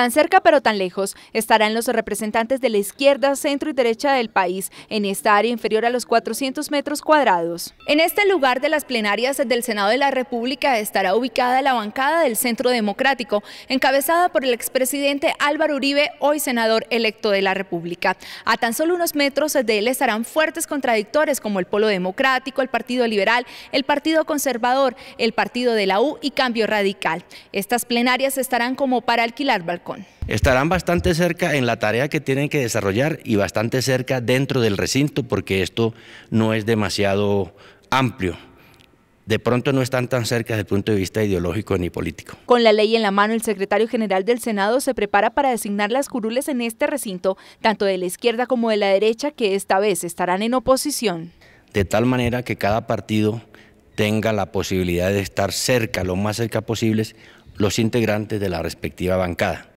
Tan cerca pero tan lejos estarán los representantes de la izquierda, centro y derecha del país en esta área inferior a los 400 metros cuadrados. En este lugar de las plenarias del Senado de la República estará ubicada la bancada del Centro Democrático, encabezada por el expresidente Álvaro Uribe, hoy senador electo de la República. A tan solo unos metros de él estarán fuertes contradictores como el Polo Democrático, el Partido Liberal, el Partido Conservador, el Partido de la U y Cambio Radical. Estas plenarias estarán como para alquilar balcones. Estarán bastante cerca en la tarea que tienen que desarrollar y bastante cerca dentro del recinto porque esto no es demasiado amplio de pronto no están tan cerca desde el punto de vista ideológico ni político. Con la ley en la mano, el secretario general del Senado se prepara para designar las curules en este recinto, tanto de la izquierda como de la derecha, que esta vez estarán en oposición. De tal manera que cada partido tenga la posibilidad de estar cerca, lo más cerca posible los integrantes de la respectiva bancada.